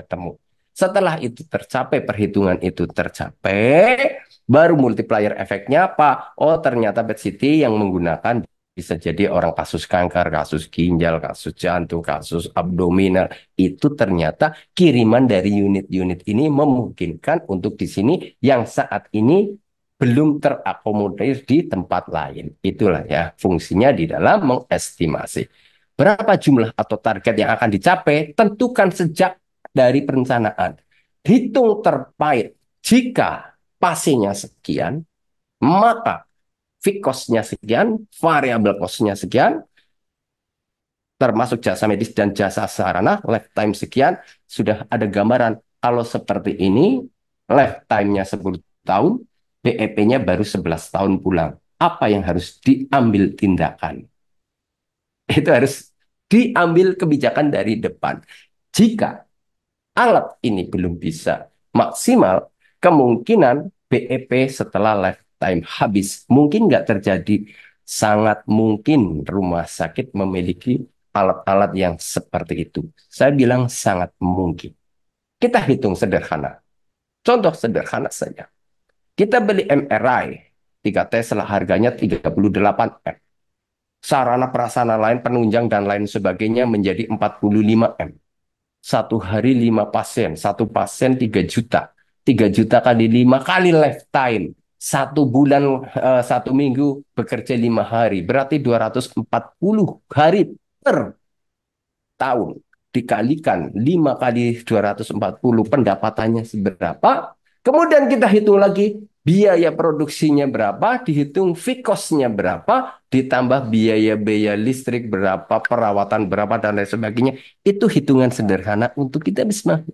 ketemu. Setelah itu tercapai, perhitungan itu tercapai, baru multiplier efeknya apa? Oh ternyata bed city yang menggunakan bisa jadi orang kasus kanker, kasus ginjal, kasus jantung, kasus abdominal. Itu ternyata kiriman dari unit-unit ini memungkinkan untuk di sini yang saat ini belum terakomodir di tempat lain. Itulah ya fungsinya di dalam mengestimasi. Berapa jumlah atau target yang akan dicapai, tentukan sejak dari perencanaan. Hitung terpait jika pasinya sekian, maka fikosnya sekian, variabel kosnya sekian, termasuk jasa medis dan jasa sarana, lifetime sekian, sudah ada gambaran kalau seperti ini, lifetime-nya 10 tahun, BEP-nya baru 11 tahun pulang. Apa yang harus diambil tindakan? Itu harus diambil kebijakan dari depan. Jika alat ini belum bisa maksimal, kemungkinan BEP setelah lifetime habis mungkin nggak terjadi. Sangat mungkin rumah sakit memiliki alat-alat yang seperti itu. Saya bilang sangat mungkin. Kita hitung sederhana. Contoh sederhana saja. Kita beli MRI, 3 Tesla harganya 38M. Sarana prasana lain penunjang dan lain sebagainya menjadi 45M satu hari lima pasien, satu pasien tiga juta, tiga juta kali lima kali lifetime, satu bulan uh, satu minggu bekerja lima hari, berarti 240 hari per tahun dikalikan lima kali 240 pendapatannya seberapa. Kemudian kita hitung lagi biaya produksinya berapa, dihitung fikosnya berapa, ditambah biaya-biaya listrik berapa, perawatan berapa, dan lain sebagainya. Itu hitungan sederhana untuk kita bisa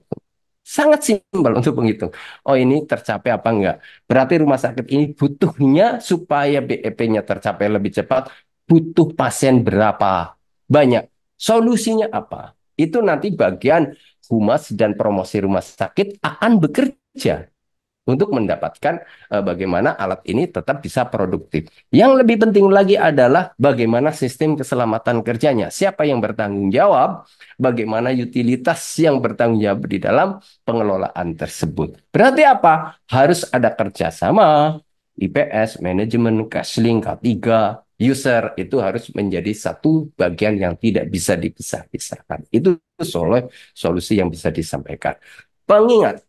Sangat simpel untuk menghitung. Oh ini tercapai apa enggak? Berarti rumah sakit ini butuhnya supaya BEP-nya tercapai lebih cepat, butuh pasien berapa? Banyak. Solusinya apa? Itu nanti bagian humas dan promosi rumah sakit akan bekerja untuk mendapatkan uh, bagaimana alat ini tetap bisa produktif. Yang lebih penting lagi adalah bagaimana sistem keselamatan kerjanya. Siapa yang bertanggung jawab? Bagaimana utilitas yang bertanggung jawab di dalam pengelolaan tersebut? Berarti apa? Harus ada kerjasama IPS, manajemen, cashling, K3, user itu harus menjadi satu bagian yang tidak bisa dipisah-pisahkan. Itu solusi yang bisa disampaikan. Pengingat,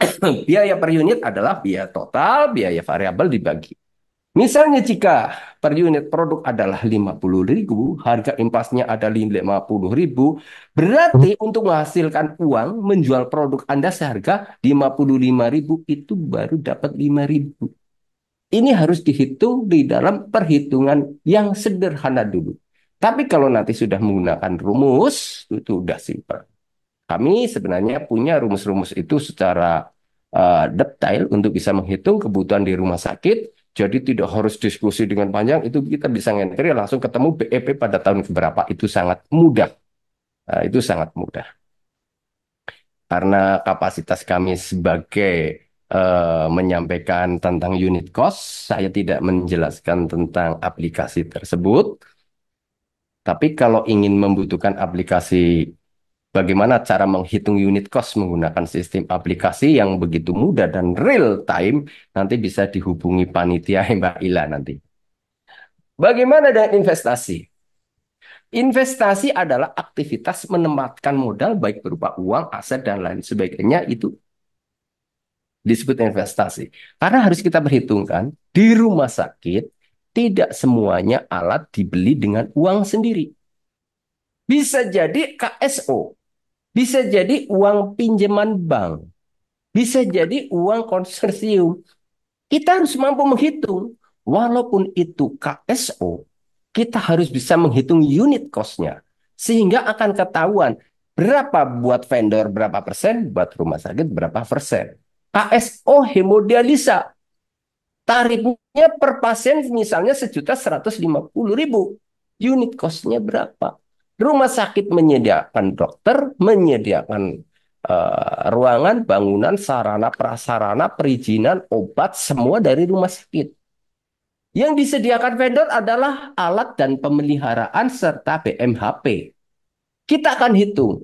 biaya per unit adalah biaya total, biaya variabel dibagi. Misalnya jika per unit produk adalah 50.000, harga impasnya ada 50.000, berarti hmm. untuk menghasilkan uang menjual produk Anda seharga 55.000 itu baru dapat 5.000. Ini harus dihitung di dalam perhitungan yang sederhana dulu. Tapi kalau nanti sudah menggunakan rumus, itu sudah simpel. Kami sebenarnya punya rumus-rumus itu secara uh, detail untuk bisa menghitung kebutuhan di rumah sakit. Jadi tidak harus diskusi dengan panjang, itu kita bisa ngentri langsung ketemu BEP pada tahun keberapa. Itu sangat mudah. Uh, itu sangat mudah. Karena kapasitas kami sebagai uh, menyampaikan tentang unit cost, saya tidak menjelaskan tentang aplikasi tersebut. Tapi kalau ingin membutuhkan aplikasi bagaimana cara menghitung unit cost menggunakan sistem aplikasi yang begitu mudah dan real time nanti bisa dihubungi panitia Mbak Ila nanti. Bagaimana dengan investasi? Investasi adalah aktivitas menempatkan modal baik berupa uang, aset, dan lain sebagainya itu disebut investasi. Karena harus kita perhitungkan di rumah sakit tidak semuanya alat dibeli dengan uang sendiri. Bisa jadi KSO, bisa jadi uang pinjaman bank. Bisa jadi uang konsorsium. Kita harus mampu menghitung. Walaupun itu KSO, kita harus bisa menghitung unit cost-nya. Sehingga akan ketahuan berapa buat vendor berapa persen, buat rumah sakit berapa persen. KSO hemodialisa. Tarifnya per pasien misalnya sejuta seratus lima puluh ribu. Unit cost-nya berapa? Rumah sakit menyediakan dokter, menyediakan uh, ruangan, bangunan, sarana, prasarana, perizinan, obat, semua dari rumah sakit. Yang disediakan vendor adalah alat dan pemeliharaan serta BMHP. Kita akan hitung.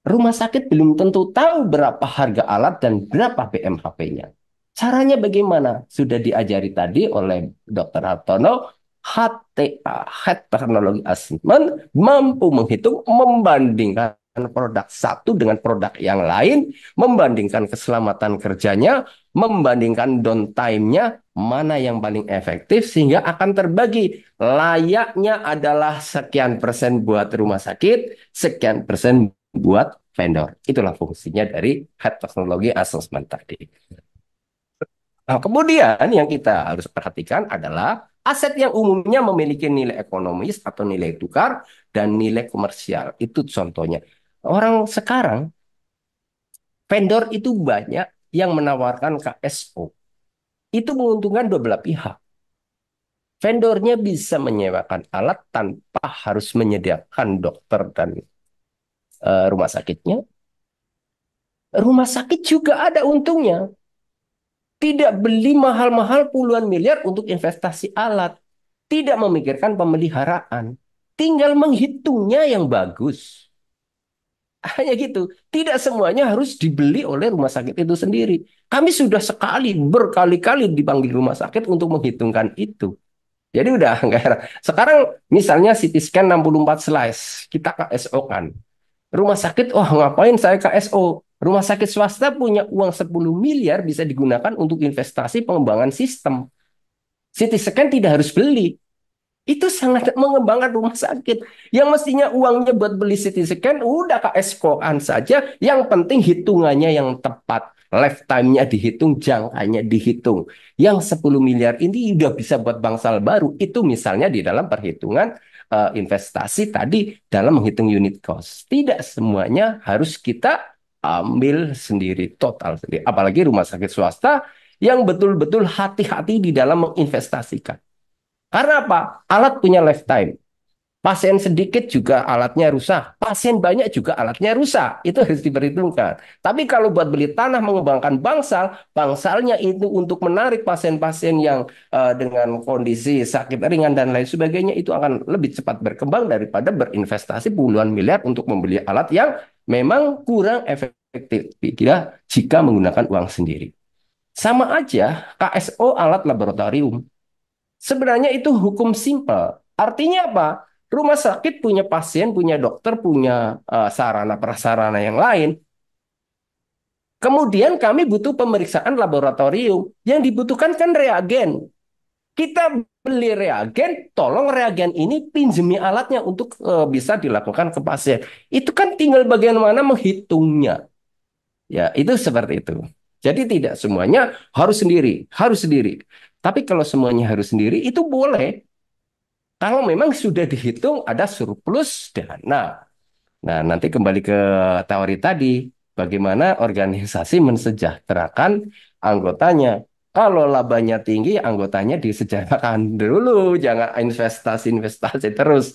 Rumah sakit belum tentu tahu berapa harga alat dan berapa BMHP-nya. Caranya bagaimana? Sudah diajari tadi oleh Dr. Hartono HTA, ah, Head technology Assessment, mampu menghitung, membandingkan produk satu dengan produk yang lain, membandingkan keselamatan kerjanya, membandingkan downtime-nya, mana yang paling efektif, sehingga akan terbagi. Layaknya adalah sekian persen buat rumah sakit, sekian persen buat vendor. Itulah fungsinya dari Head Teknologi Assessment tadi. Nah, kemudian yang kita harus perhatikan adalah Aset yang umumnya memiliki nilai ekonomis atau nilai tukar dan nilai komersial. Itu contohnya. Orang sekarang, vendor itu banyak yang menawarkan KSO. Itu menguntungkan dua belah pihak. Vendornya bisa menyewakan alat tanpa harus menyediakan dokter dan uh, rumah sakitnya. Rumah sakit juga ada untungnya. Tidak beli mahal-mahal puluhan miliar untuk investasi alat. Tidak memikirkan pemeliharaan. Tinggal menghitungnya yang bagus. Hanya gitu. Tidak semuanya harus dibeli oleh rumah sakit itu sendiri. Kami sudah sekali berkali-kali dipanggil rumah sakit untuk menghitungkan itu. Jadi udah nggak heran. Sekarang misalnya CT scan 64 slice, kita KSO kan. Rumah sakit, wah oh, ngapain saya KSO? Rumah sakit swasta punya uang 10 miliar bisa digunakan untuk investasi pengembangan sistem. CT scan tidak harus beli. Itu sangat mengembangkan rumah sakit. Yang mestinya uangnya buat beli CT scan, udah KS-koan saja. Yang penting hitungannya yang tepat. Lifetime-nya dihitung, jangkanya dihitung. Yang 10 miliar ini udah bisa buat bangsal baru. Itu misalnya di dalam perhitungan uh, investasi tadi dalam menghitung unit cost. Tidak semuanya harus kita ambil sendiri total sendiri. Apalagi rumah sakit swasta yang betul-betul hati-hati di dalam menginvestasikan. Karena apa? Alat punya lifetime. Pasien sedikit juga alatnya rusak. Pasien banyak juga alatnya rusak. Itu harus diperhitungkan. Tapi kalau buat beli tanah mengembangkan bangsal, bangsalnya itu untuk menarik pasien-pasien yang uh, dengan kondisi sakit ringan dan lain sebagainya itu akan lebih cepat berkembang daripada berinvestasi puluhan miliar untuk membeli alat yang memang kurang efektif. Kira jika menggunakan uang sendiri. Sama aja KSO alat laboratorium. Sebenarnya itu hukum simpel. Artinya apa? Rumah sakit punya pasien, punya dokter, punya eh, sarana prasarana yang lain. Kemudian kami butuh pemeriksaan laboratorium. Yang dibutuhkan kan reagen. Kita beli reagen, tolong reagen ini pinjemi alatnya untuk eh, bisa dilakukan ke pasien. Itu kan tinggal bagaimana menghitungnya. Ya, itu seperti itu. Jadi tidak semuanya harus sendiri, harus sendiri. Tapi kalau semuanya harus sendiri itu boleh kalau memang sudah dihitung ada surplus dana. Nah, nanti kembali ke teori tadi, bagaimana organisasi mensejahterakan anggotanya. Kalau labanya tinggi, anggotanya disejahterakan dulu, jangan investasi-investasi terus.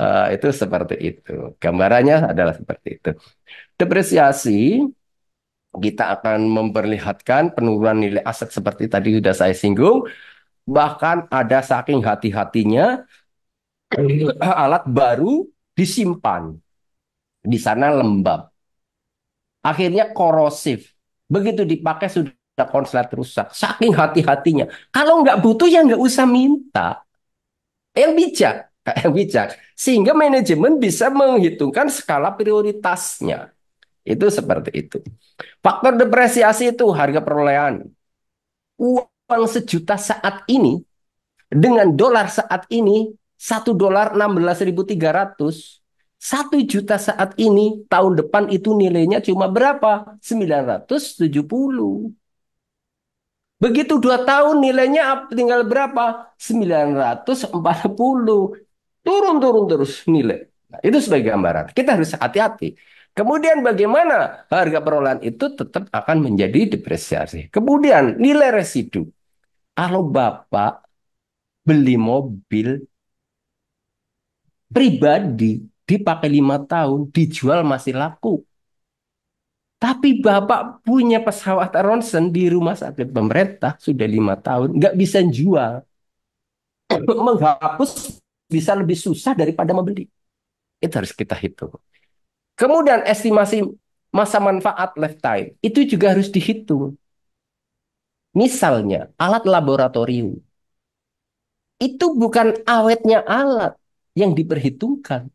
Uh, itu seperti itu. Gambarannya adalah seperti itu. Depresiasi kita akan memperlihatkan penurunan nilai aset seperti tadi sudah saya singgung. Bahkan ada saking hati-hatinya Eh, alat baru disimpan. Di sana lembab. Akhirnya korosif. Begitu dipakai sudah konslet rusak. Saking hati-hatinya. Kalau nggak butuh ya nggak usah minta. Yang bijak. Yang bijak. Sehingga manajemen bisa menghitungkan skala prioritasnya. Itu seperti itu. Faktor depresiasi itu harga perolehan. Uang sejuta saat ini dengan dolar saat ini 1 dolar 16.300 1 juta saat ini tahun depan itu nilainya cuma berapa? 970. Begitu dua tahun nilainya tinggal berapa? 940. Turun-turun terus nilai. Nah, itu sebagai gambaran. Kita harus hati-hati. Kemudian bagaimana harga perolehan itu tetap akan menjadi depresiasi. Kemudian nilai residu. Kalau Bapak beli mobil pribadi dipakai lima tahun, dijual masih laku. Tapi bapak punya pesawat Ronsen di rumah sakit pemerintah sudah lima tahun, nggak bisa jual. Menghapus bisa lebih susah daripada membeli. Itu harus kita hitung. Kemudian estimasi masa manfaat lifetime itu juga harus dihitung. Misalnya alat laboratorium itu bukan awetnya alat, yang diperhitungkan.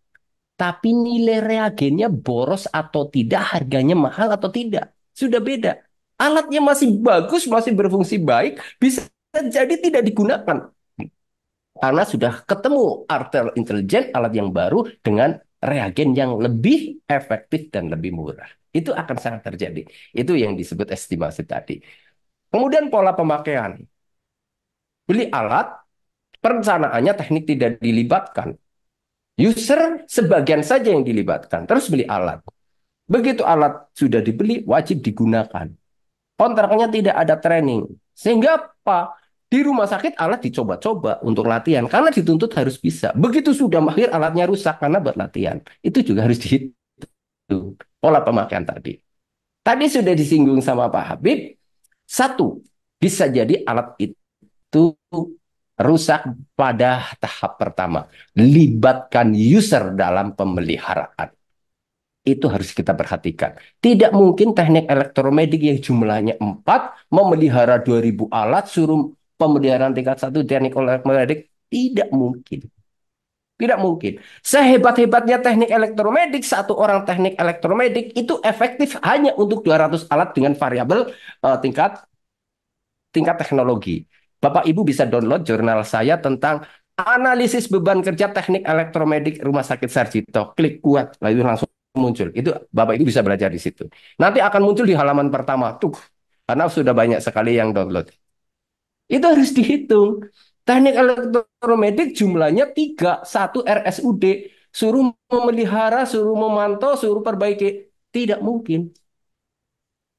Tapi nilai reagennya boros atau tidak, harganya mahal atau tidak. Sudah beda. Alatnya masih bagus, masih berfungsi baik, bisa jadi tidak digunakan. Karena sudah ketemu artel intelijen, alat yang baru dengan reagen yang lebih efektif dan lebih murah. Itu akan sangat terjadi. Itu yang disebut estimasi tadi. Kemudian pola pemakaian. Beli alat, perencanaannya teknik tidak dilibatkan. User sebagian saja yang dilibatkan, terus beli alat. Begitu alat sudah dibeli, wajib digunakan. Kontraknya tidak ada training. Sehingga apa? Di rumah sakit alat dicoba-coba untuk latihan karena dituntut harus bisa. Begitu sudah mahir alatnya rusak karena buat latihan. Itu juga harus dihitung pola pemakaian tadi. Tadi sudah disinggung sama Pak Habib, satu, bisa jadi alat itu rusak pada tahap pertama. Libatkan user dalam pemeliharaan. Itu harus kita perhatikan. Tidak mungkin teknik elektromedik yang jumlahnya 4 memelihara 2000 alat suruh pemeliharaan tingkat satu teknik elektromedik tidak mungkin. Tidak mungkin. Sehebat-hebatnya teknik elektromedik, satu orang teknik elektromedik itu efektif hanya untuk 200 alat dengan variabel uh, tingkat tingkat teknologi. Bapak Ibu bisa download jurnal saya tentang analisis beban kerja teknik elektromedik Rumah Sakit Sarjito. Klik kuat, lalu langsung muncul. Itu Bapak Ibu bisa belajar di situ. Nanti akan muncul di halaman pertama. Tuh, karena sudah banyak sekali yang download. Itu harus dihitung. Teknik elektromedik jumlahnya tiga satu RSUD. Suruh memelihara, suruh memantau, suruh perbaiki. Tidak mungkin.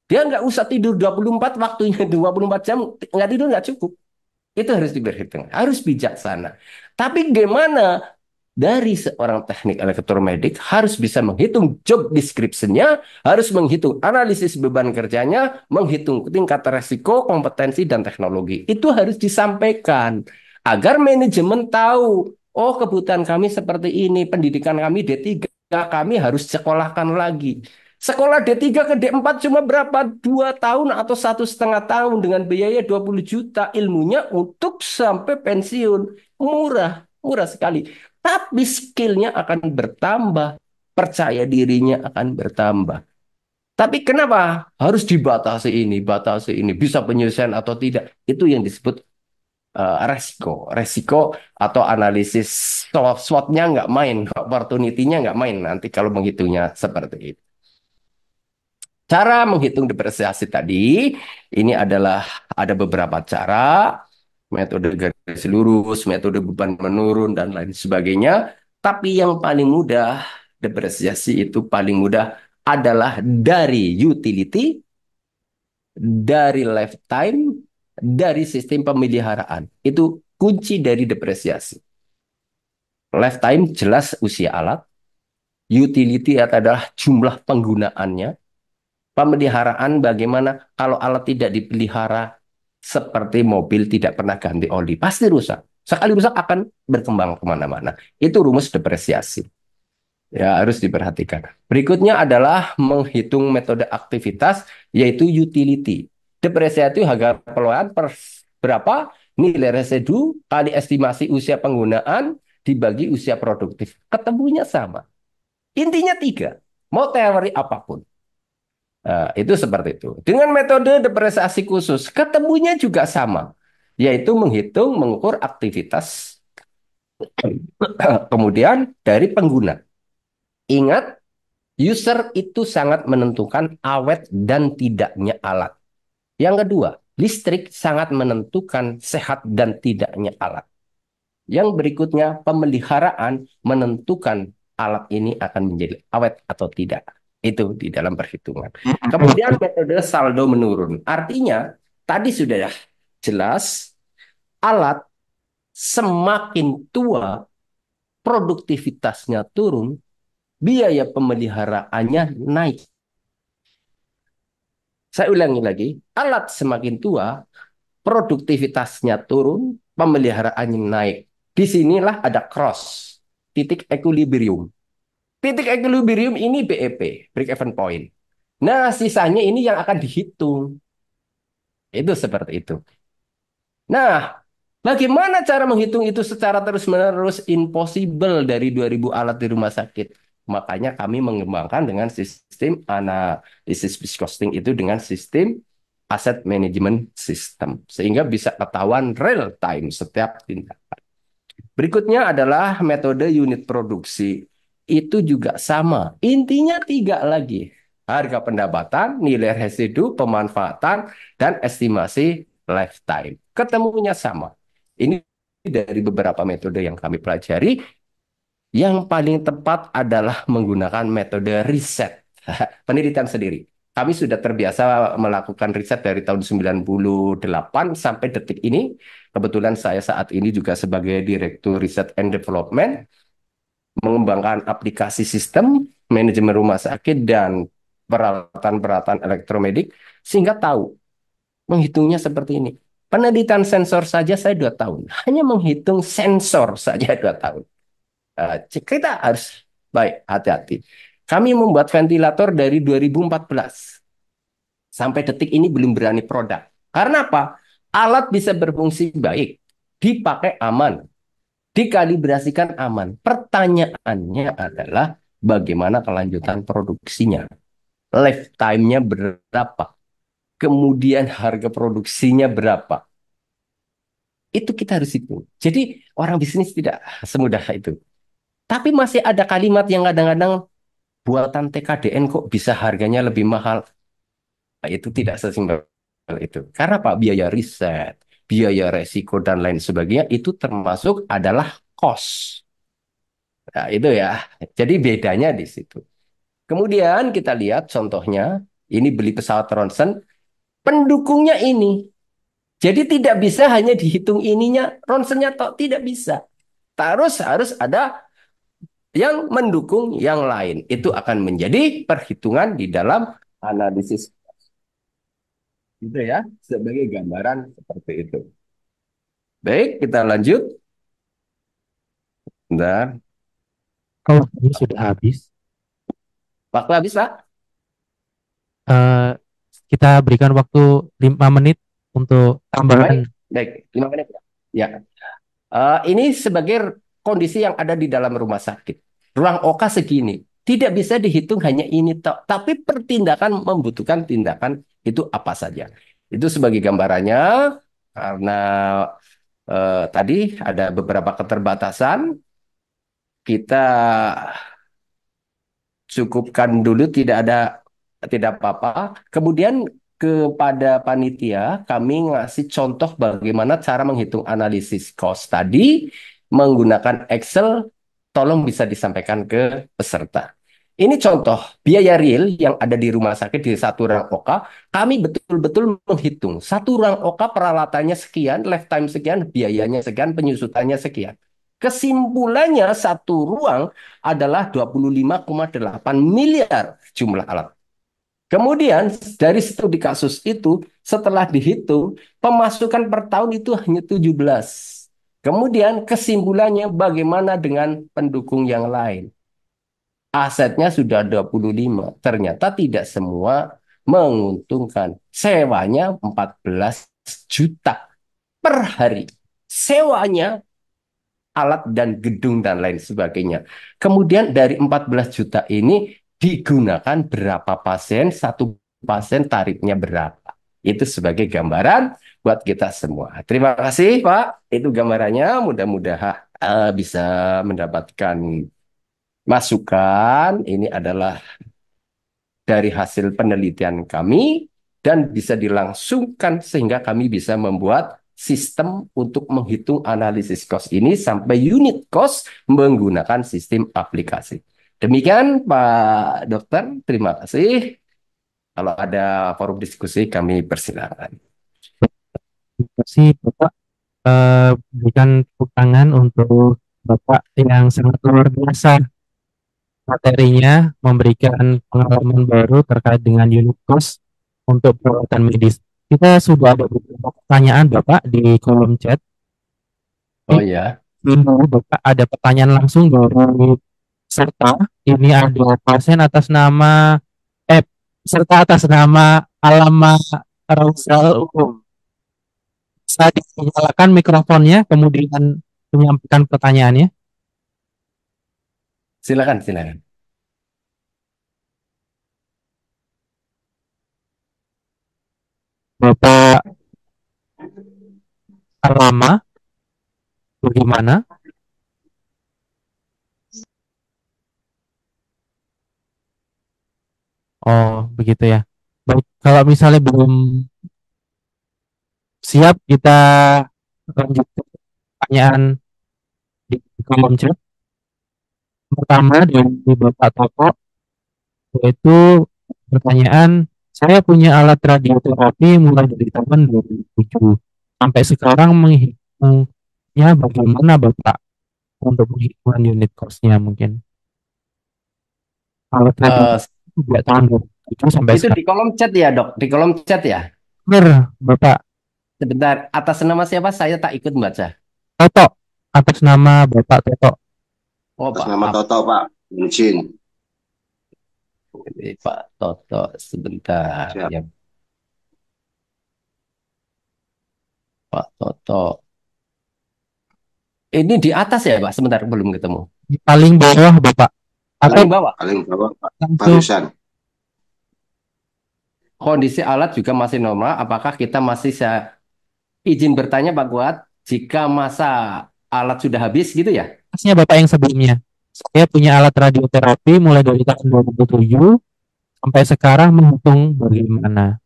Dia nggak usah tidur 24 waktunya 24 jam nggak tidur nggak cukup. Itu harus diperhitungkan, harus bijaksana. Tapi gimana dari seorang teknik elektromedik harus bisa menghitung job description-nya, harus menghitung analisis beban kerjanya, menghitung tingkat resiko, kompetensi, dan teknologi. Itu harus disampaikan agar manajemen tahu, oh kebutuhan kami seperti ini, pendidikan kami D3, kami harus sekolahkan lagi. Sekolah D3 ke D4 cuma berapa? Dua tahun atau satu setengah tahun dengan biaya 20 juta ilmunya untuk sampai pensiun. Murah, murah sekali. Tapi skillnya akan bertambah. Percaya dirinya akan bertambah. Tapi kenapa harus dibatasi ini, batasi ini, bisa penyelesaian atau tidak? Itu yang disebut uh, resiko. Resiko atau analisis SWOT-nya nggak main, opportunity-nya nggak main nanti kalau menghitungnya seperti itu. Cara menghitung depresiasi tadi, ini adalah ada beberapa cara, metode garis lurus, metode beban menurun, dan lain sebagainya. Tapi yang paling mudah, depresiasi itu paling mudah adalah dari utility, dari lifetime, dari sistem pemeliharaan. Itu kunci dari depresiasi. Lifetime jelas usia alat. Utility adalah jumlah penggunaannya pemeliharaan bagaimana kalau alat tidak dipelihara seperti mobil tidak pernah ganti oli pasti rusak sekali rusak akan berkembang kemana-mana itu rumus depresiasi ya harus diperhatikan berikutnya adalah menghitung metode aktivitas yaitu utility depresiasi itu harga peluang per berapa nilai residu kali estimasi usia penggunaan dibagi usia produktif ketemunya sama intinya tiga mau teori apapun Nah, itu seperti itu. Dengan metode depresiasi khusus, ketemunya juga sama, yaitu menghitung, mengukur aktivitas, kemudian dari pengguna. Ingat, user itu sangat menentukan awet dan tidaknya alat. Yang kedua, listrik sangat menentukan sehat dan tidaknya alat. Yang berikutnya, pemeliharaan menentukan alat ini akan menjadi awet atau tidak itu di dalam perhitungan. Kemudian metode saldo menurun. Artinya tadi sudah jelas alat semakin tua produktivitasnya turun, biaya pemeliharaannya naik. Saya ulangi lagi, alat semakin tua produktivitasnya turun, pemeliharaannya naik. Disinilah ada cross, titik equilibrium. Titik equilibrium ini BEP, break even point. Nah, sisanya ini yang akan dihitung. Itu seperti itu. Nah, bagaimana cara menghitung itu secara terus-menerus impossible dari 2000 alat di rumah sakit? Makanya kami mengembangkan dengan sistem analisis costing itu dengan sistem asset management system sehingga bisa ketahuan real time setiap tindakan. Berikutnya adalah metode unit produksi itu juga sama. Intinya tiga lagi. Harga pendapatan, nilai residu, pemanfaatan, dan estimasi lifetime. Ketemunya sama. Ini dari beberapa metode yang kami pelajari. Yang paling tepat adalah menggunakan metode riset. Penelitian sendiri. Kami sudah terbiasa melakukan riset dari tahun 98 sampai detik ini. Kebetulan saya saat ini juga sebagai Direktur Riset and Development mengembangkan aplikasi sistem manajemen rumah sakit dan peralatan-peralatan elektromedik sehingga tahu menghitungnya seperti ini. Penelitian sensor saja saya dua tahun, hanya menghitung sensor saja dua tahun. Uh, kita harus baik hati-hati. Kami membuat ventilator dari 2014 sampai detik ini belum berani produk. Karena apa? Alat bisa berfungsi baik, dipakai aman, dikalibrasikan aman. Pertanyaannya adalah bagaimana kelanjutan produksinya? Lifetime-nya berapa? Kemudian harga produksinya berapa? Itu kita harus hitung. Jadi orang bisnis tidak semudah itu. Tapi masih ada kalimat yang kadang-kadang buatan TKDN kok bisa harganya lebih mahal. Itu tidak sesimpel itu. Karena Pak biaya riset, biaya resiko dan lain sebagainya itu termasuk adalah cost. Nah, itu ya. Jadi bedanya di situ. Kemudian kita lihat contohnya, ini beli pesawat ronsen, pendukungnya ini. Jadi tidak bisa hanya dihitung ininya, ronsennya tok tidak bisa. Terus harus ada yang mendukung yang lain. Itu akan menjadi perhitungan di dalam analisis Gitu ya, sebagai gambaran seperti itu. Baik, kita lanjut. Bentar. Kalau oh, ini sudah habis. Waktu habis, Pak. Uh, kita berikan waktu 5 menit untuk tambahan. Baik, baik 5 menit. Ya. Uh, ini sebagai kondisi yang ada di dalam rumah sakit. Ruang oka segini. Tidak bisa dihitung hanya ini tok, tapi pertindakan membutuhkan tindakan itu apa saja. Itu sebagai gambarannya karena eh, tadi ada beberapa keterbatasan kita cukupkan dulu tidak ada tidak apa-apa. Kemudian kepada panitia kami ngasih contoh bagaimana cara menghitung analisis cost tadi menggunakan Excel tolong bisa disampaikan ke peserta. Ini contoh biaya real yang ada di rumah sakit di satu rang oka. Kami betul-betul menghitung satu rang oka peralatannya sekian, lifetime sekian, biayanya sekian, penyusutannya sekian. Kesimpulannya satu ruang adalah 25,8 miliar jumlah alat. Kemudian dari studi kasus itu setelah dihitung pemasukan per tahun itu hanya 17 Kemudian kesimpulannya bagaimana dengan pendukung yang lain? Asetnya sudah 25, ternyata tidak semua menguntungkan. Sewanya 14 juta per hari. Sewanya alat dan gedung dan lain sebagainya. Kemudian dari 14 juta ini digunakan berapa pasien, satu pasien tarifnya berapa. Itu sebagai gambaran buat kita semua. Terima kasih Pak, itu gambarannya. Mudah-mudahan uh, bisa mendapatkan masukan. Ini adalah dari hasil penelitian kami dan bisa dilangsungkan sehingga kami bisa membuat sistem untuk menghitung analisis cost ini sampai unit cost menggunakan sistem aplikasi. Demikian Pak Dokter, terima kasih. Kalau ada forum diskusi kami persilakan. Terima kasih Bapak. Uh, eh, bukan tepuk tangan untuk Bapak yang sangat luar biasa materinya memberikan pengalaman baru terkait dengan unit cost untuk perawatan medis. Kita sudah ada beberapa pertanyaan Bapak di kolom chat. Oh ya. Ini Bapak ada pertanyaan langsung dari serta ini ada pasien atas nama serta atas nama Alama Rausal Umum. Saya dinyalakan mikrofonnya, kemudian menyampaikan pertanyaannya. Silakan, silakan. Bapak Alama, bagaimana? Oh, begitu ya. Baik, kalau misalnya belum siap kita lanjut pertanyaan di kolom chat. Pertama dari Bapak Toko yaitu pertanyaan saya punya alat radioterapi mulai dari tahun 2007 sampai sekarang menghitungnya bagaimana Bapak untuk menghitung unit costnya mungkin alat uh, tidak tanggung. 2007 sampai itu sekarang. di kolom chat ya dok di kolom chat ya benar bapak sebentar atas nama siapa saya tak ikut baca Toto atas nama bapak Toto oh, atas pak. nama Toto pak izin Pak Toto sebentar Siap. ya Pak Toto ini di atas ya Pak sebentar belum ketemu di paling bawah Bapak atau paling bawah paling bawah barusan kondisi alat juga masih normal apakah kita masih saya izin bertanya Pak Guat? jika masa alat sudah habis gitu ya Masnya Bapak yang sebelumnya saya punya alat radioterapi mulai dari tahun 2007 sampai sekarang menghitung bagaimana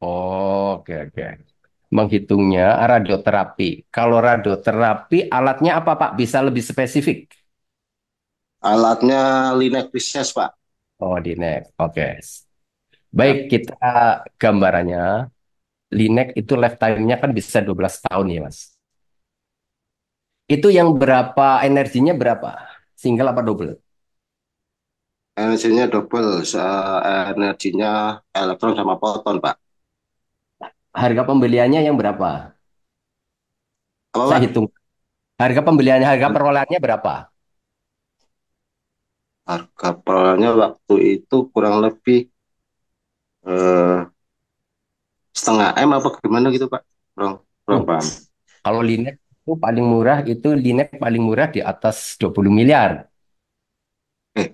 oh, oke okay, oke okay. menghitungnya radioterapi kalau radioterapi alatnya apa Pak bisa lebih spesifik Alatnya Linux Business, Pak. Oh, Linux. Oke. Okay. Baik, kita gambarannya Linux itu lifetime-nya kan bisa 12 tahun ya, Mas. Itu yang berapa energinya berapa? Single apa double? Energinya double, eh, energinya elektron sama proton, Pak. Harga pembeliannya yang berapa? Apa, Saya hitung. Harga pembeliannya, harga hmm. perolehannya berapa? harga ah, pelnya waktu itu kurang lebih eh, setengah m apa gimana gitu pak kurang kurang hmm. paham kalau linet itu paling murah itu linet paling murah di atas 20 miliar eh.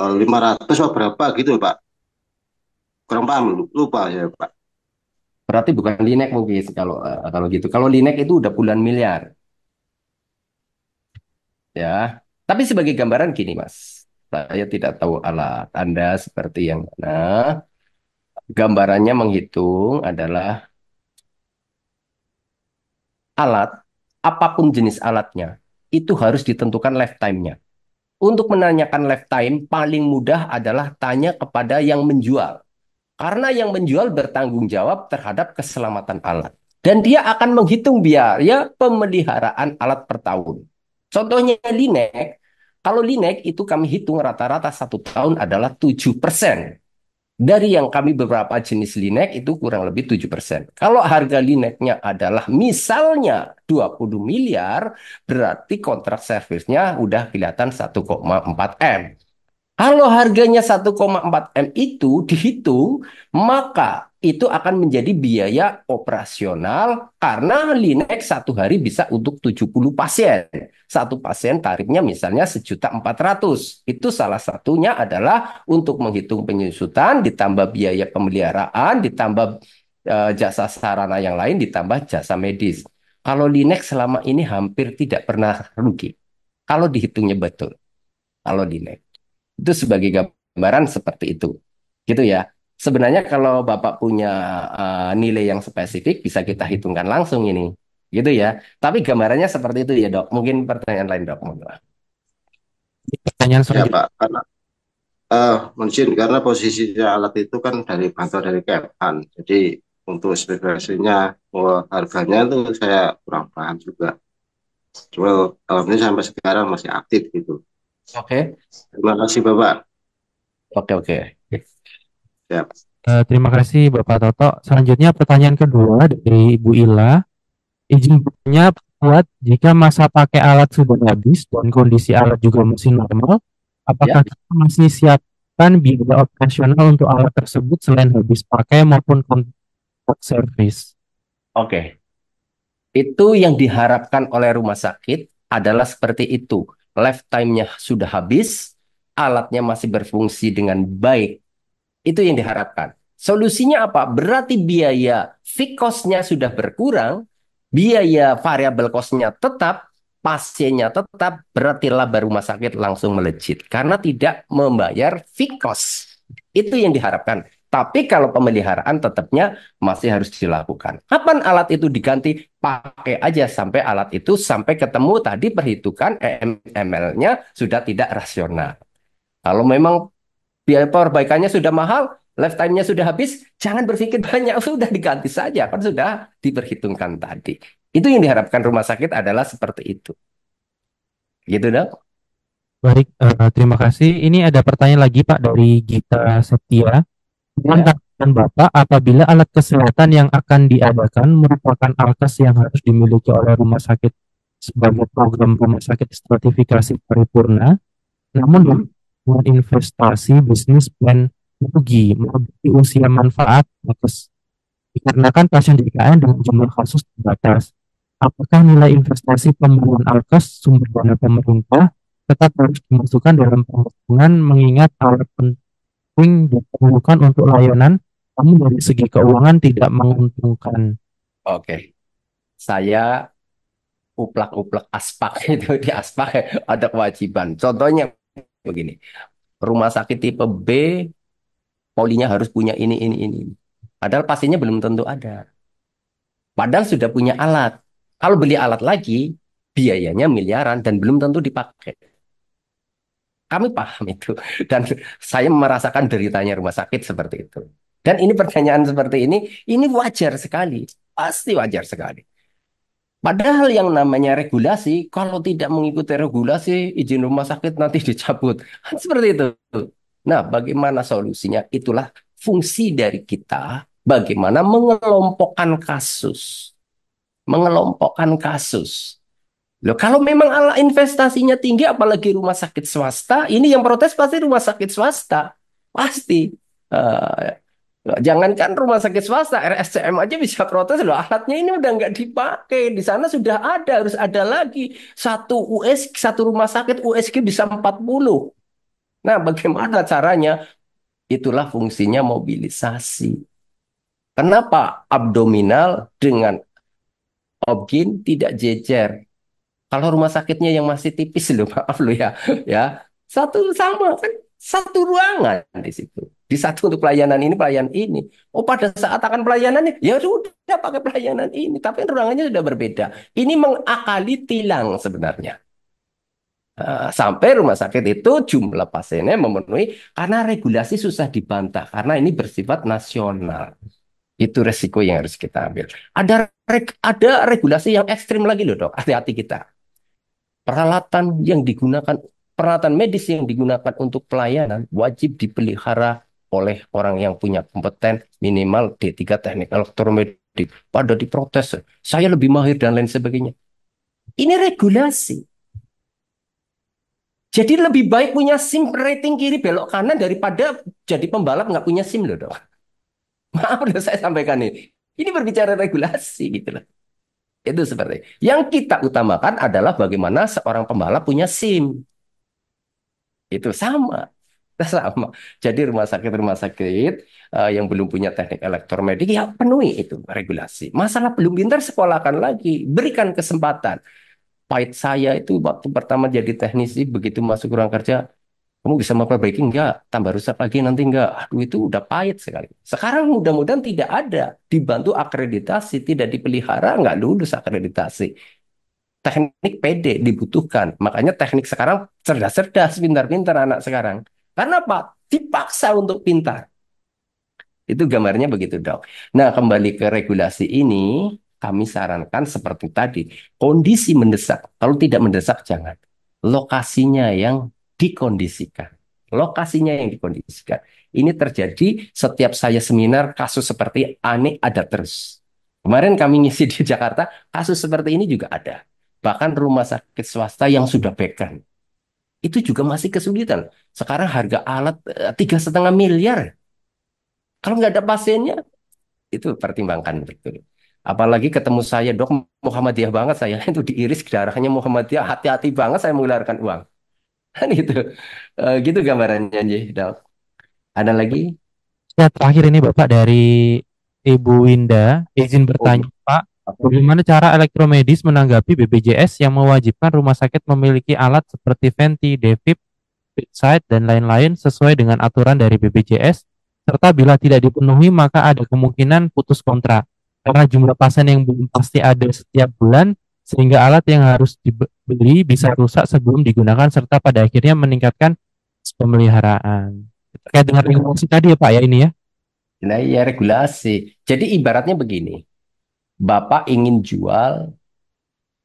eh lima ratus berapa gitu pak kurang paham lupa ya pak berarti bukan linek mungkin kalau eh, kalau gitu kalau linek itu udah puluhan miliar ya tapi sebagai gambaran gini, Mas. Saya tidak tahu alat Anda seperti yang mana. Gambarannya menghitung adalah alat, apapun jenis alatnya, itu harus ditentukan lifetime-nya. Untuk menanyakan lifetime, paling mudah adalah tanya kepada yang menjual. Karena yang menjual bertanggung jawab terhadap keselamatan alat. Dan dia akan menghitung biaya pemeliharaan alat per tahun. Contohnya Linek, kalau Linek itu kami hitung rata-rata satu tahun adalah tujuh persen Dari yang kami beberapa jenis Linek itu kurang lebih tujuh persen. Kalau harga Lineknya adalah misalnya 20 miliar, berarti kontrak servisnya udah kelihatan 1,4 M. Kalau harganya 1,4 M itu dihitung, maka itu akan menjadi biaya operasional karena Linex satu hari bisa untuk 70 pasien. Satu pasien tarifnya misalnya sejuta empat ratus. Itu salah satunya adalah untuk menghitung penyusutan ditambah biaya pemeliharaan ditambah e, jasa sarana yang lain ditambah jasa medis. Kalau Linex selama ini hampir tidak pernah rugi. Kalau dihitungnya betul. Kalau Linex itu sebagai gambaran seperti itu. Gitu ya. Sebenarnya kalau Bapak punya uh, nilai yang spesifik bisa kita hitungkan langsung ini. Gitu ya. Tapi gambarannya seperti itu ya, Dok. Mungkin pertanyaan lain, Dok. Pertanyaan ya, selanjutnya. Ya, Pak. Karena uh, mungkin karena posisi alat itu kan dari bantuan dari Kephan. Jadi untuk spesifikasinya oh, harganya itu saya kurang paham juga. Cuma ini sampai sekarang masih aktif gitu. Oke. Terima kasih Bapak. Oke oke. Ya. Uh, terima kasih Bapak Toto. Selanjutnya pertanyaan kedua dari Ibu Ila. Izinnya buat jika masa pakai alat sudah habis dan kondisi alat juga masih normal, apakah ya. kita masih siapkan biaya operasional untuk alat tersebut selain habis pakai maupun kontrak service? Oke. Okay. Itu yang diharapkan oleh rumah sakit adalah seperti itu lifetime-nya sudah habis, alatnya masih berfungsi dengan baik. Itu yang diharapkan. Solusinya apa? Berarti biaya fixed cost-nya sudah berkurang, biaya variable cost-nya tetap, pasiennya tetap, berarti laba rumah sakit langsung melejit. Karena tidak membayar fixed cost. Itu yang diharapkan. Tapi kalau pemeliharaan tetapnya masih harus dilakukan. Kapan alat itu diganti? Pakai aja sampai alat itu sampai ketemu tadi perhitungan eml nya sudah tidak rasional. Kalau memang biaya perbaikannya sudah mahal, lifetime-nya sudah habis, jangan berpikir banyak, sudah diganti saja, kan sudah diperhitungkan tadi. Itu yang diharapkan rumah sakit adalah seperti itu. Gitu dong. Baik, uh, terima kasih. Ini ada pertanyaan lagi Pak dari Gita Setia. Tantangan ya. Bapak apabila alat kesehatan yang akan diadakan merupakan alkes yang harus dimiliki oleh rumah sakit sebagai program rumah sakit stratifikasi paripurna, namun hmm. dengan investasi bisnis plan rugi melebihi usia manfaat alkes dikarenakan pasien IKN dengan jumlah kasus terbatas. Apakah nilai investasi pembangunan alkes sumber dana pemerintah tetap harus dimasukkan dalam perhitungan mengingat alat Wing diperlukan untuk layanan, namun dari segi keuangan tidak menguntungkan. Oke, saya uplak-uplak aspak itu di aspak ada kewajiban. Contohnya begini, rumah sakit tipe B polinya harus punya ini ini ini. Padahal pastinya belum tentu ada. Padahal sudah punya alat. Kalau beli alat lagi, biayanya miliaran dan belum tentu dipakai. Kami paham itu. Dan saya merasakan deritanya rumah sakit seperti itu. Dan ini pertanyaan seperti ini, ini wajar sekali. Pasti wajar sekali. Padahal yang namanya regulasi, kalau tidak mengikuti regulasi, izin rumah sakit nanti dicabut. Kan seperti itu. Nah, bagaimana solusinya? Itulah fungsi dari kita, bagaimana mengelompokkan kasus. Mengelompokkan kasus Loh, kalau memang ala investasinya tinggi, apalagi rumah sakit swasta, ini yang protes pasti rumah sakit swasta. Pasti. Uh, jangankan rumah sakit swasta, RSCM aja bisa protes. Loh, alatnya ini udah nggak dipakai. Di sana sudah ada, harus ada lagi. Satu US, satu rumah sakit USG bisa 40. Nah, bagaimana caranya? Itulah fungsinya mobilisasi. Kenapa abdominal dengan obgin tidak jejer? Kalau rumah sakitnya yang masih tipis loh, maaf lo ya, ya satu sama kan satu ruangan di situ. Di satu untuk pelayanan ini, pelayanan ini. Oh pada saat akan pelayanan ya sudah pakai pelayanan ini, tapi kan ruangannya sudah berbeda. Ini mengakali tilang sebenarnya. Uh, sampai rumah sakit itu jumlah pasiennya memenuhi karena regulasi susah dibantah karena ini bersifat nasional itu resiko yang harus kita ambil ada reg ada regulasi yang ekstrim lagi loh dok hati-hati kita peralatan yang digunakan peralatan medis yang digunakan untuk pelayanan wajib dipelihara oleh orang yang punya kompeten minimal D3 teknik elektromedik pada diprotes saya lebih mahir dan lain sebagainya ini regulasi jadi lebih baik punya SIM rating kiri belok kanan daripada jadi pembalap nggak punya SIM loh dong. Maaf udah saya sampaikan ini. Ini berbicara regulasi gitu loh. Itu seperti. Yang kita utamakan adalah bagaimana seorang pembalap punya SIM. Itu sama. Sama. Jadi rumah sakit-rumah sakit uh, yang belum punya teknik elektromedik ya penuhi itu regulasi. Masalah belum pintar sekolahkan lagi, berikan kesempatan. Pahit saya itu waktu pertama jadi teknisi begitu masuk ruang kerja kamu bisa memperbaiki enggak? Tambah rusak lagi nanti enggak? Aduh itu udah pahit sekali. Sekarang mudah-mudahan tidak ada. Dibantu akreditasi, tidak dipelihara, nggak lulus akreditasi. Teknik pede dibutuhkan. Makanya teknik sekarang cerdas-cerdas, pintar-pintar anak sekarang. Karena apa? Dipaksa untuk pintar. Itu gambarnya begitu dong. Nah, kembali ke regulasi ini, kami sarankan seperti tadi, kondisi mendesak. Kalau tidak mendesak, jangan. Lokasinya yang dikondisikan. Lokasinya yang dikondisikan. Ini terjadi setiap saya seminar kasus seperti aneh ada terus. Kemarin kami ngisi di Jakarta, kasus seperti ini juga ada. Bahkan rumah sakit swasta yang sudah beken. Itu juga masih kesulitan. Sekarang harga alat eh, tiga setengah miliar. Kalau nggak ada pasiennya, itu pertimbangkan betul. Apalagi ketemu saya dok Muhammadiyah banget saya itu diiris darahnya Muhammadiyah hati-hati banget saya mengeluarkan uang. Kan gitu. Eh, gitu gambarannya, Ji, Dok. Ada lagi? Ya, terakhir ini Bapak dari Ibu Winda, izin bertanya, oh. Pak. Bagaimana cara elektromedis menanggapi BPJS yang mewajibkan rumah sakit memiliki alat seperti venti, defib, bedside, dan lain-lain sesuai dengan aturan dari BPJS, serta bila tidak dipenuhi maka ada kemungkinan putus kontrak. Karena jumlah pasien yang belum pasti ada setiap bulan sehingga alat yang harus dibeli bisa rusak sebelum digunakan serta pada akhirnya meningkatkan pemeliharaan. Terkait dengan regulasi tadi ya Pak ya ini ya. Nah ya regulasi. Jadi ibaratnya begini, Bapak ingin jual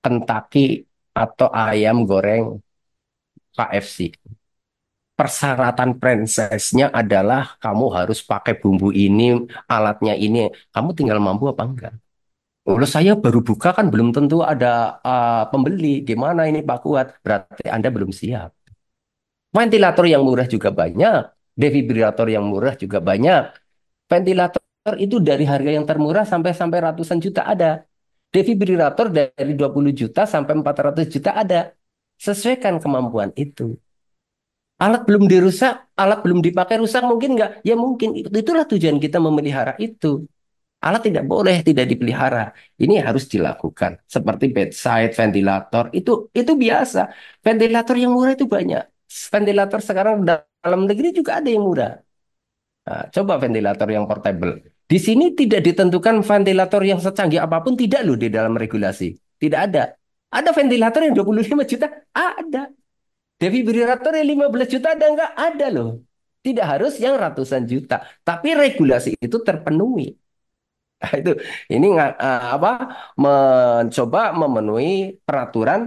Kentucky atau ayam goreng KFC. Persyaratan prinsesnya adalah kamu harus pakai bumbu ini, alatnya ini. Kamu tinggal mampu apa enggak? kalau saya baru buka kan belum tentu ada uh, pembeli. Gimana ini Pak Kuat? Berarti Anda belum siap. Ventilator yang murah juga banyak. Defibrillator yang murah juga banyak. Ventilator itu dari harga yang termurah sampai sampai ratusan juta ada. Defibrillator dari 20 juta sampai 400 juta ada. Sesuaikan kemampuan itu. Alat belum dirusak, alat belum dipakai rusak mungkin nggak? Ya mungkin. Itulah tujuan kita memelihara itu. Alat tidak boleh tidak dipelihara. Ini harus dilakukan. Seperti bedside, ventilator, itu itu biasa. Ventilator yang murah itu banyak. Ventilator sekarang dalam negeri juga ada yang murah. Nah, coba ventilator yang portable. Di sini tidak ditentukan ventilator yang secanggih apapun tidak loh di dalam regulasi. Tidak ada. Ada ventilator yang 25 juta? Ada. Defibrillator yang 15 juta ada enggak? Ada loh. Tidak harus yang ratusan juta. Tapi regulasi itu terpenuhi. Nah, itu ini nggak eh, apa mencoba memenuhi peraturan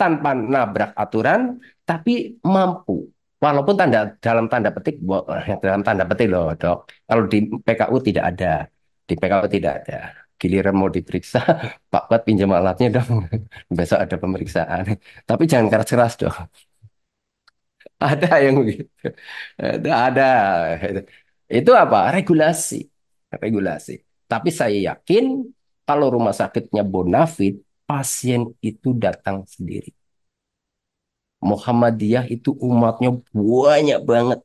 tanpa nabrak aturan tapi mampu walaupun tanda dalam tanda petik dalam tanda petik loh dok kalau di PKU tidak ada di PKU tidak ada giliran mau diperiksa Pak Kuat pinjam alatnya dong besok ada pemeriksaan tapi jangan keras-keras dok ada yang begitu ada. itu apa regulasi regulasi tapi saya yakin kalau rumah sakitnya bonafit, pasien itu datang sendiri. Muhammadiyah itu umatnya banyak banget.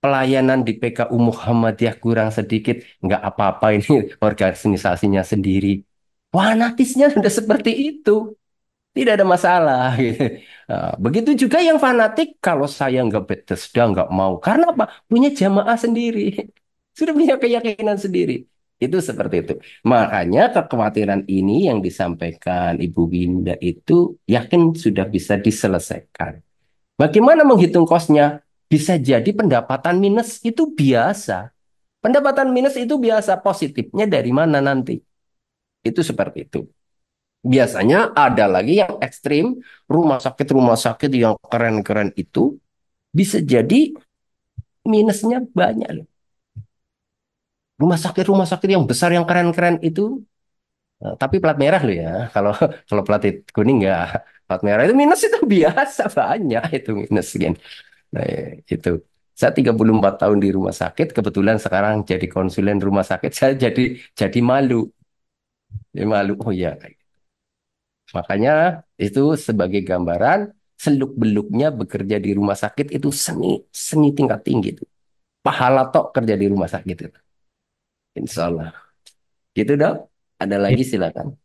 Pelayanan di PKU Muhammadiyah kurang sedikit, nggak apa-apa ini organisasinya sendiri. Fanatisnya sudah seperti itu, tidak ada masalah. Gitu. Ah, begitu juga yang fanatik, kalau saya nggak betes, nggak mau, karena apa? Punya jamaah sendiri, sudah punya keyakinan sendiri. Itu seperti itu. Makanya kekhawatiran ini yang disampaikan Ibu Winda itu yakin sudah bisa diselesaikan. Bagaimana menghitung kosnya? Bisa jadi pendapatan minus itu biasa. Pendapatan minus itu biasa. Positifnya dari mana nanti? Itu seperti itu. Biasanya ada lagi yang ekstrim, rumah sakit-rumah sakit yang keren-keren itu bisa jadi minusnya banyak loh rumah sakit rumah sakit yang besar yang keren-keren itu eh, tapi plat merah loh ya. Kalau kalau plat kuning nggak plat merah itu minus itu biasa banyak itu minus gen Nah, ya, itu. Saya 34 tahun di rumah sakit, kebetulan sekarang jadi konsulen rumah sakit, saya jadi jadi malu. Jadi malu. Oh ya. Makanya itu sebagai gambaran seluk-beluknya bekerja di rumah sakit itu seni seni tingkat tinggi itu. Pahala tok kerja di rumah sakit itu. Insya Allah. Gitu dok. Ada lagi iya. silakan.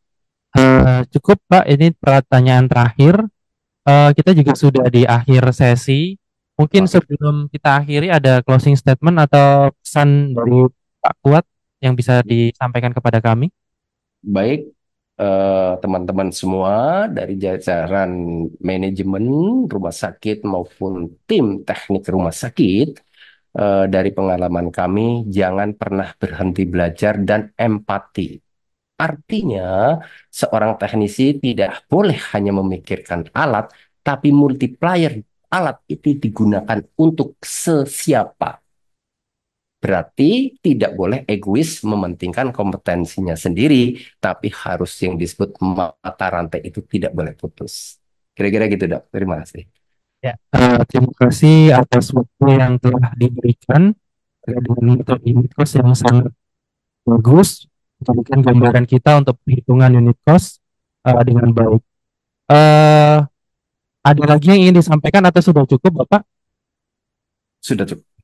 Uh, cukup Pak, ini pertanyaan terakhir. Uh, kita juga sudah di akhir sesi. Mungkin sebelum kita akhiri ada closing statement atau pesan dari Pak Kuat yang bisa iya. disampaikan kepada kami. Baik, eh, teman-teman uh, teman -teman semua dari jajaran manajemen rumah sakit maupun tim teknik rumah sakit uh, dari pengalaman kami, jangan pernah berhenti belajar dan empati. Artinya, seorang teknisi tidak boleh hanya memikirkan alat, tapi multiplier alat itu digunakan untuk sesiapa. Berarti tidak boleh egois mementingkan kompetensinya sendiri, tapi harus yang disebut mata rantai itu tidak boleh putus. Kira-kira gitu, Dok. Terima kasih. Ya, uh, terima kasih atas waktu yang telah diberikan dengan metode unit cost yang sangat bagus untuk gambaran kita untuk perhitungan unit cost uh, dengan baik. Uh, ada lagi yang ingin disampaikan atau sudah cukup, Bapak? Sudah cukup.